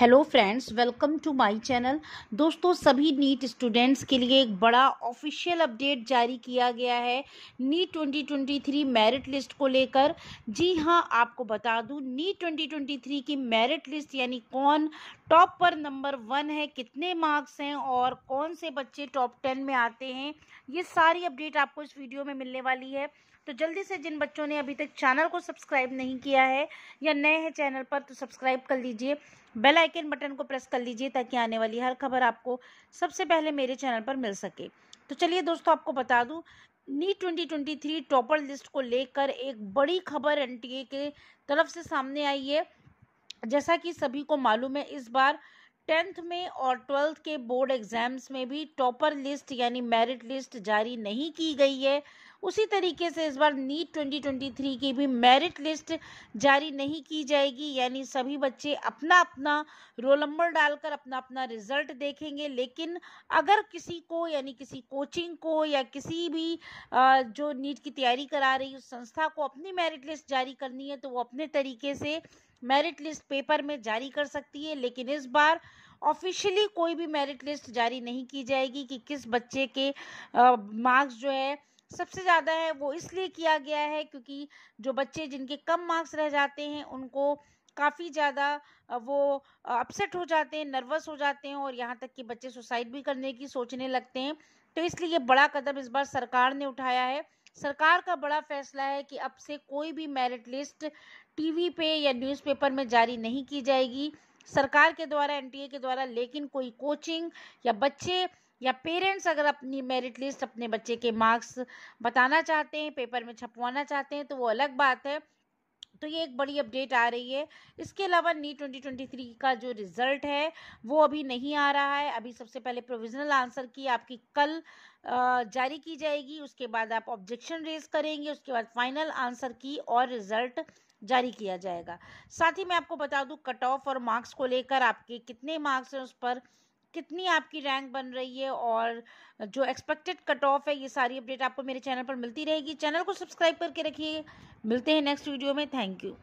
hello friends welcome to my channel दोस्तों सभी NEET students के लिए एक बड़ा ऑफिशियल अपडेट जारी किया गया है नीट 2023 मेरिट लिस्ट को लेकर जी हां आपको बता दूं नीट 2023 की मेरिट लिस्ट यानी कौन टॉप पर नंबर वन है कितने मार्क्स हैं और कौन से बच्चे टॉप टेन में आते हैं ये सारी अपडेट आपको इस वीडियो में मिलने वाली है तो जल्दी से जिन बच्चों ने अभी तक चैनल को सब्सक्राइब नहीं किया है या नए हैं चैनल पर तो सब्सक्राइब कर लीजिए बेल आइकन बटन को प्रेस कर लीजिए ताकि आने वाली हर खबर आपको सबसे पहले मेरे चैनल पर मिल सके तो चलिए दोस्तों आपको बता दूं नीट 2023 टॉपर लिस्ट को लेकर एक बड़ी खबर एनटीए के तरफ से सामने आई है जैसा कि सभी को मालूम है इस बार टेंथ में और ट्वेल्थ के बोर्ड एग्जाम्स में भी टॉपर लिस्ट यानी मेरिट लिस्ट जारी नहीं की गई है उसी तरीके से इस बार नीट 2023 की भी मेरिट लिस्ट जारी नहीं की जाएगी यानी सभी बच्चे अपना अपना रोल नंबर डालकर अपना अपना रिजल्ट देखेंगे लेकिन अगर किसी को यानी किसी कोचिंग को या किसी भी जो नीट की तैयारी करा रही उस संस्था को अपनी मेरिट लिस्ट जारी करनी है तो वो अपने तरीके से मेरिट लिस्ट पेपर में जारी कर सकती है लेकिन इस बार ऑफिशियली कोई भी मेरिट लिस्ट जारी नहीं की जाएगी कि किस बच्चे के मार्क्स जो है सबसे ज़्यादा है वो इसलिए किया गया है क्योंकि जो बच्चे जिनके कम मार्क्स रह जाते हैं उनको काफ़ी ज़्यादा वो अपसेट हो जाते हैं नर्वस हो जाते हैं और यहाँ तक कि बच्चे सुसाइड भी करने की सोचने लगते हैं तो इसलिए ये बड़ा कदम इस बार सरकार ने उठाया है सरकार का बड़ा फैसला है कि अब से कोई भी मेरिट लिस्ट टीवी पे या न्यूज़पेपर में जारी नहीं की जाएगी सरकार के द्वारा एनटीए के द्वारा लेकिन कोई कोचिंग या बच्चे या पेरेंट्स अगर अपनी मेरिट लिस्ट अपने बच्चे के मार्क्स बताना चाहते हैं पेपर में छपवाना चाहते हैं तो वो अलग बात है तो ये एक बड़ी अपडेट आ रही है इसके अलावा नीट 2023 का जो रिज़ल्ट है वो अभी नहीं आ रहा है अभी सबसे पहले प्रोविजनल आंसर की आपकी कल जारी की जाएगी उसके बाद आप ऑब्जेक्शन रेज करेंगे उसके बाद फाइनल आंसर की और रिज़ल्ट जारी किया जाएगा साथ ही मैं आपको बता दूं कट ऑफ और मार्क्स को लेकर आपके कितने मार्क्स हैं उस पर कितनी आपकी रैंक बन रही है और जो एक्सपेक्टेड कट ऑफ है ये सारी अपडेट आपको मेरे चैनल पर मिलती रहेगी चैनल को सब्सक्राइब करके रखिए मिलते हैं नेक्स्ट वीडियो में थैंक यू